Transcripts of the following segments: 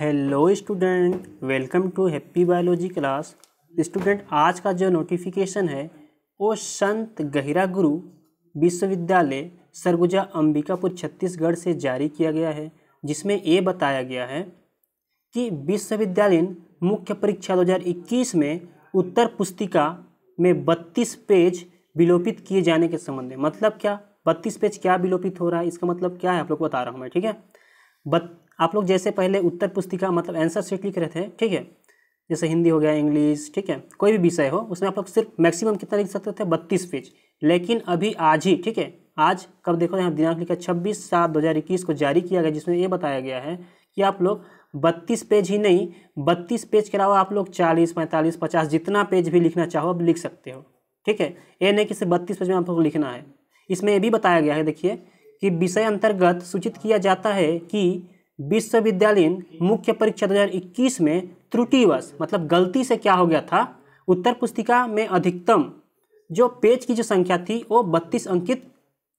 hello student welcome to happy biology class student आज का जो नोटिफिकेशन है वो संत गहिरा गुरु विश्वविद्यालय सरगुजा अंबिकापुर छत्तीसगढ़ से जारी किया गया है जिसमें ये बताया गया है कि विश्वविद्यालय मुख्य परीक्षा 2021 में उत्तर पुस्तिका में 32 पेज विलोपित किए जाने के संबंध में मतलब क्या बत्तीस पेज क्या विलोपित हो रहा है इसका मतलब क्या है आप लोग को बता रहा हूँ मैं ठीक है आप लोग जैसे पहले उत्तर पुस्तिका मतलब आंसर सीट लिख रहे थे ठीक है जैसे हिंदी हो गया इंग्लिश ठीक है कोई भी विषय हो उसमें आप लोग सिर्फ मैक्सिमम कितना लिख सकते थे बत्तीस पेज लेकिन अभी आज ही ठीक है आज कब देखो यहाँ दिनांक लिखा छब्बीस सात दो हज़ार इक्कीस को जारी किया गया जिसमें ये बताया गया है कि आप लोग बत्तीस पेज ही नहीं बत्तीस पेज के अलावा आप लोग चालीस पैंतालीस पचास जितना पेज भी लिखना चाहो अब लिख सकते हो ठीक है ये नहीं कि सिर्फ बत्तीस पेज में आप लोग लिखना है इसमें ये भी बताया गया है देखिए कि विषय अंतर्गत सूचित किया जाता है कि विश्वविद्यालयीन मुख्य परीक्षा 2021 में त्रुटिवश मतलब गलती से क्या हो गया था उत्तर पुस्तिका में अधिकतम जो पेज की जो संख्या थी वो बत्तीस अंकित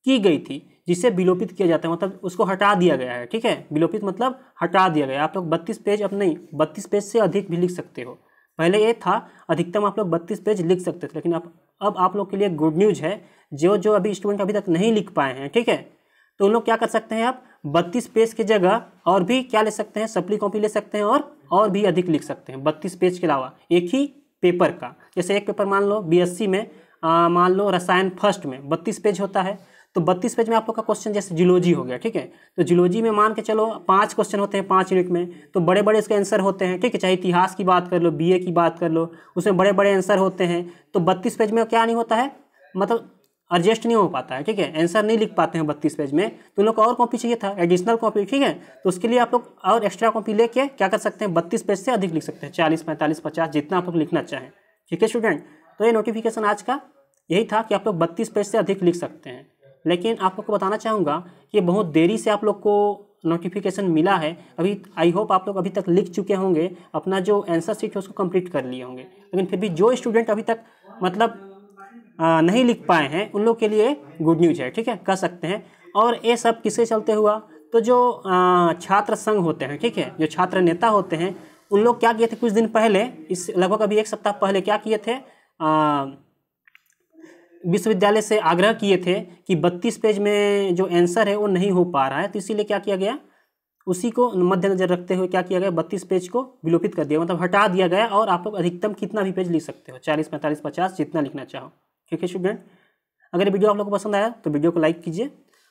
की गई थी जिसे विलोपित किया जाता है मतलब उसको हटा दिया गया है ठीक है विलोपित मतलब हटा दिया गया आप लोग बत्तीस पेज अब नहीं बत्तीस पेज से अधिक भी लिख सकते हो पहले ये था अधिकतम आप लोग बत्तीस पेज लिख सकते थे लेकिन अब अब आप लोग के लिए गुड न्यूज है जो जो अभी स्टूडेंट अभी तक नहीं लिख पाए हैं ठीक है तो उन लोग क्या कर सकते हैं आप बत्तीस पेज की जगह और भी क्या ले सकते हैं सप्ली कॉपी ले सकते हैं और और भी अधिक लिख सकते हैं बत्तीस पेज के अलावा एक ही पेपर का जैसे एक पेपर मान लो बीएससी में मान लो रसायन फर्स्ट में बत्तीस पेज होता है तो बत्तीस पेज में आप लोग का क्वेश्चन जैसे जुलोजी हो गया ठीक है तो जुलोजी में मान के चलो पांच क्वेश्चन होते हैं पाँच यूनिट में तो बड़े बड़े इसके आंसर होते हैं ठीक है चाहे इतिहास की बात कर लो बी की बात कर लो उसमें बड़े बड़े आंसर होते हैं तो बत्तीस पेज में क्या नहीं होता है मतलब एडजस्ट नहीं हो पाता है ठीक है आंसर नहीं लिख पाते हैं बत्तीस पेज में तो लोग और कॉपी चाहिए था एडिशनल कॉपी ठीक है तो उसके लिए आप लोग और एक्स्ट्रा कॉपी लेके क्या कर सकते हैं बत्तीस पेज से अधिक लिख सकते हैं चालीस पैंतालीस पचास जितना आप लोग लिखना चाहें ठीक है स्टूडेंट तो ये नोटिफिकेशन आज का यही था कि आप लोग बत्तीस पेज से अधिक लिख सकते हैं लेकिन आप लोग को बताना चाहूँगा कि बहुत देरी से आप लोग को नोटिफिकेशन मिला है अभी आई होप आप लोग अभी तक लिख चुके होंगे अपना जो आंसर सीट है उसको कंप्लीट कर लिए होंगे लेकिन फिर भी जो स्टूडेंट अभी तक मतलब नहीं लिख पाए हैं उन लोग के लिए गुड न्यूज है ठीक है कह सकते हैं और ये सब किसके चलते हुआ तो जो छात्र संघ होते हैं ठीक है जो छात्र नेता होते हैं उन लोग क्या किए थे कुछ दिन पहले इस लगभग अभी एक सप्ताह पहले क्या किए थे विश्वविद्यालय से आग्रह किए थे कि बत्तीस पेज में जो आंसर है वो नहीं हो पा रहा है तो इसीलिए क्या किया गया उसी को मद्देनजर रखते हुए क्या किया गया बत्तीस पेज को विलोपित कर दिया मतलब हटा दिया गया और आप लोग अधिकतम कितना भी पेज लिख सकते हो चालीस पैंतालीस पचास जितना लिखना चाहो ठीक है स्टूडेंट अगर वीडियो आप लोग को पसंद आया तो वीडियो को लाइक कीजिए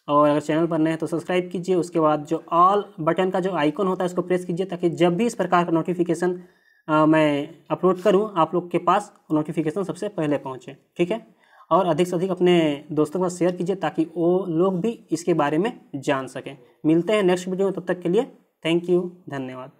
और अगर चैनल पर नए हैं तो सब्सक्राइब कीजिए उसके बाद जो ऑल बटन का जो आइकन होता है उसको प्रेस कीजिए ताकि जब भी इस प्रकार का नोटिफिकेशन मैं अपलोड करूँ आप लोग के पास नोटिफिकेशन सबसे पहले पहुँचे ठीक है और अधिक से अधिक अपने दोस्तों के साथ शेयर कीजिए ताकि वो लोग भी इसके बारे में जान सकें मिलते हैं नेक्स्ट वीडियो में तब तक के लिए थैंक यू धन्यवाद